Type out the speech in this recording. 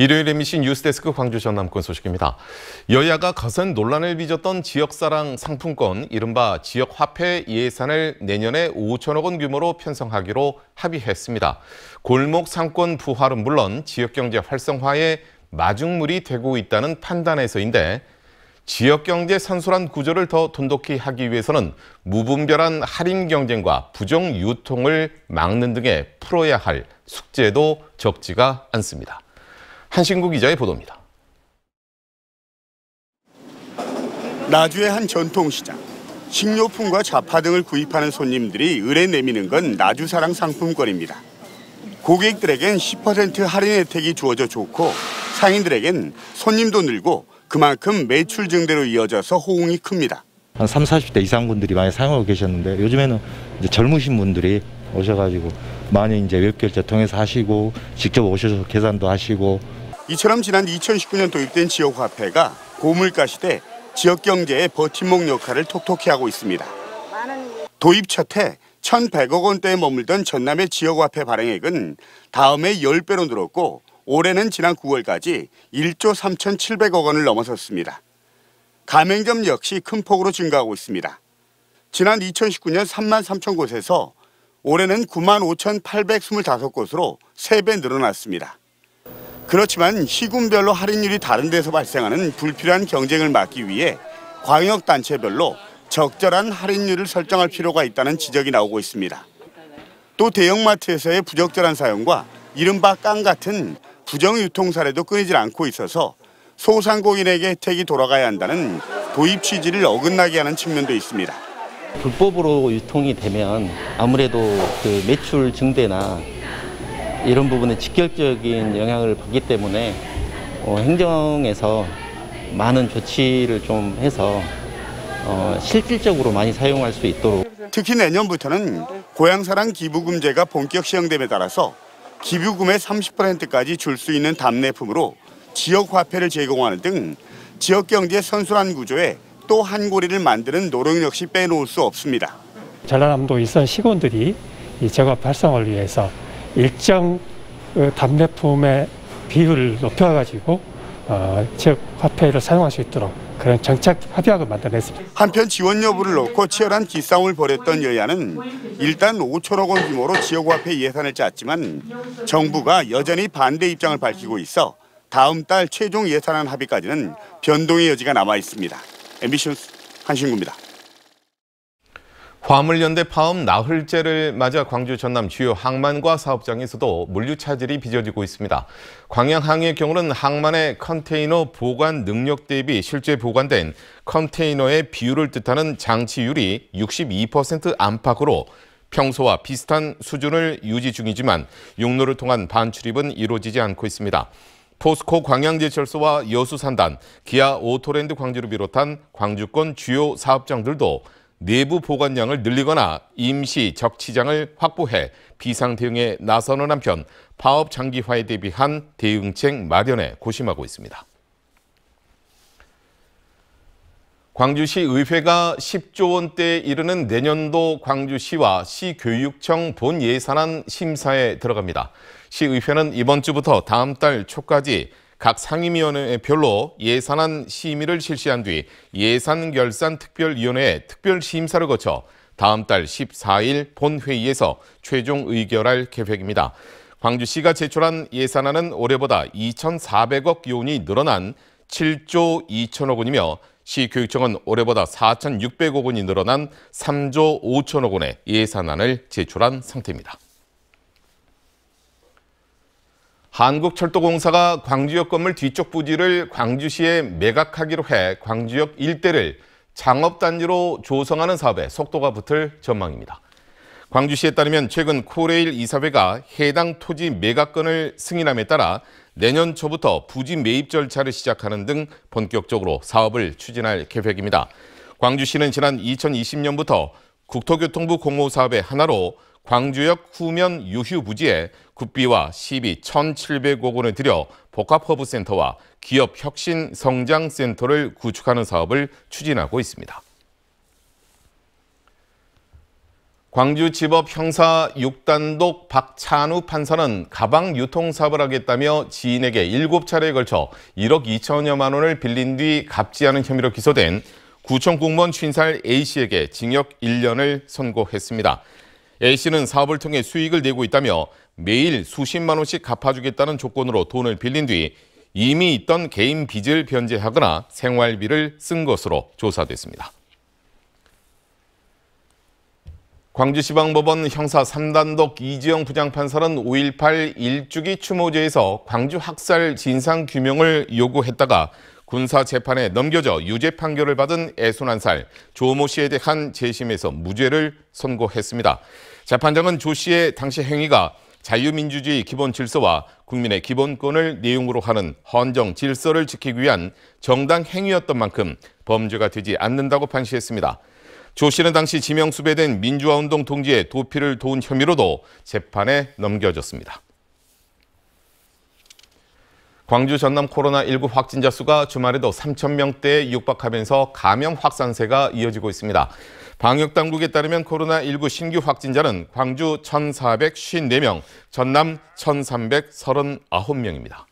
일요일 MBC 뉴스데스크 광주 전남권 소식입니다. 여야가 거센 논란을 빚었던 지역사랑 상품권, 이른바 지역화폐 예산을 내년에 5천억 원 규모로 편성하기로 합의했습니다. 골목 상권 부활은 물론 지역경제 활성화에 마중물이 되고 있다는 판단에서인데 지역경제 산술한 구조를 더 돈독히 하기 위해서는 무분별한 할인 경쟁과 부정 유통을 막는 등의 풀어야 할 숙제도 적지가 않습니다. 한신국 기자의 보도입니다. 나주의 한 전통시장. 식료품과 자파 등을 구입하는 손님들이 의뢰 내미는 건 나주사랑 상품권입니다. 고객들에겐 10% 할인 혜택이 주어져 좋고 상인들에겐 손님도 늘고 그만큼 매출 증대로 이어져서 호응이 큽니다. 한 3, 40대 이상 분들이 많이 사용하고 계셨는데 요즘에는 젊으신 분들이 오셔가지고 많이 이제 웹결제 통해서 하시고 직접 오셔서 계산도 하시고 이처럼 지난 2019년 도입된 지역화폐가 고물가 시대 지역 경제의 버팀목 역할을 톡톡히 하고 있습니다. 도입 첫 해 1,100억 원대에 머물던 전남의 지역화폐 발행액은 다음해 10배로 늘었고 올해는 지난 9월까지 1조 3,700억 원을 넘어섰습니다. 가맹점 역시 큰 폭으로 증가하고 있습니다. 지난 2019년 3만 3천 곳에서 올해는 9만 5,825곳으로 3배 늘어났습니다. 그렇지만 시군별로 할인율이 다른 데서 발생하는 불필요한 경쟁을 막기 위해 광역단체별로 적절한 할인율을 설정할 필요가 있다는 지적이 나오고 있습니다. 또 대형마트에서의 부적절한 사용과 이른바 깡 같은 부정유통 사례도 끊이질 않고 있어서 소상공인에게 혜택이 돌아가야 한다는 도입 취지를 어긋나게 하는 측면도 있습니다. 불법으로 유통이 되면 아무래도 그 매출 증대나 이런 부분에 직결적인 영향을 받기 때문에 어, 행정에서 많은 조치를 좀 해서 어, 실질적으로 많이 사용할 수 있도록 특히 내년부터는 고향사랑 기부금제가 본격 시행됨에 따라서 기부금의 30%까지 줄 수 있는 답례품으로 지역 화폐를 제공하는 등 지역 경제 선순환 구조에 또 한 고리를 만드는 노력 역시 빼놓을 수 없습니다. 전라남도 일선 시군들이 이 제과 발성을 위해서 일정 어, 담배품의 비율을 높여가지고 어, 지역 화폐를 사용할 수 있도록 그런 정착 합의학을 만들어냈습니다. 한편 지원 여부를 놓고 치열한 기싸움을 벌였던 여야는 일단 5천억 원 규모로 지역화폐 예산을 짰지만 정부가 여전히 반대 입장을 밝히고 있어 다음 달 최종 예산안 합의까지는 변동의 여지가 남아 있습니다. MBC 한신구입니다. 화물연대 파업 나흘째를 맞아 광주 전남 주요 항만과 사업장에서도 물류 차질이 빚어지고 있습니다. 광양항의 경우는 항만의 컨테이너 보관 능력 대비 실제 보관된 컨테이너의 비율을 뜻하는 장치율이 62% 안팎으로 평소와 비슷한 수준을 유지 중이지만 육로를 통한 반출입은 이루어지지 않고 있습니다. 포스코 광양제철소와 여수산단, 기아 오토랜드 광주를 비롯한 광주권 주요 사업장들도 내부 보관량을 늘리거나 임시 적치장을 확보해 비상 대응에 나서는 한편 파업 장기화에 대비한 대응책 마련에 고심하고 있습니다. 광주시 의회가 10조 원대에 이르는 내년도 광주시와 시교육청 본 예산안 심사에 들어갑니다. 시의회는 이번 주부터 다음 달 초까지 각 상임위원회별로 예산안 심의를 실시한 뒤 예산결산특별위원회의 특별심사를 거쳐 다음 달 14일 본회의에서 최종 의결할 계획입니다. 광주시가 제출한 예산안은 올해보다 2,400억 기온이 늘어난 7조 2천억 원이며 시 교육청은 올해보다 4,600억 원이 늘어난 3조 5천억 원의 예산안을 제출한 상태입니다. 한국철도공사가 광주역 건물 뒤쪽 부지를 광주시에 매각하기로 해 광주역 일대를 창업단지로 조성하는 사업에 속도가 붙을 전망입니다. 광주시에 따르면 최근 코레일 이사회가 해당 토지 매각권을 승인함에 따라 내년 초부터 부지 매입 절차를 시작하는 등 본격적으로 사업을 추진할 계획입니다. 광주시는 지난 2020년부터 국토교통부 공모사업의 하나로 광주역 후면 유휴 부지에 국비와 시비 1,700억 원을 들여 복합허브센터와 기업혁신성장센터를 구축하는 사업을 추진하고 있습니다. 광주지법 형사 6단독 박찬우 판사는 가방 유통 사업을 하겠다며 지인에게 7차례에 걸쳐 1억 2천여만 원을 빌린 뒤 갚지 않은 혐의로 기소된 구청 공무원 신살 A씨에게 징역 1년을 선고했습니다. A씨는 사업을 통해 수익을 내고 있다며 매일 수십만 원씩 갚아주겠다는 조건으로 돈을 빌린 뒤 이미 있던 개인 빚을 변제하거나 생활비를 쓴 것으로 조사됐습니다. 광주지방법원 형사 3단독 이지영 부장판사는 5.18 일주기 추모제에서 광주 학살 진상규명을 요구했다가 군사 재판에 넘겨져 유죄 판결을 받은 애순한살 조모 씨에 대한 재심에서 무죄를 선고했습니다. 재판장은 조 씨의 당시 행위가 자유민주주의 기본 질서와 국민의 기본권을 내용으로 하는 헌정 질서를 지키기 위한 정당 행위였던 만큼 범죄가 되지 않는다고 판시했습니다. 조 씨는 당시 지명수배된 민주화운동 동지의 도피를 도운 혐의로도 재판에 넘겨졌습니다. 광주 전남 코로나19 확진자 수가 주말에도 3천 명대에 육박하면서 감염 확산세가 이어지고 있습니다. 방역 당국에 따르면 코로나19 신규 확진자는 광주 1,454명, 전남 1,339명입니다.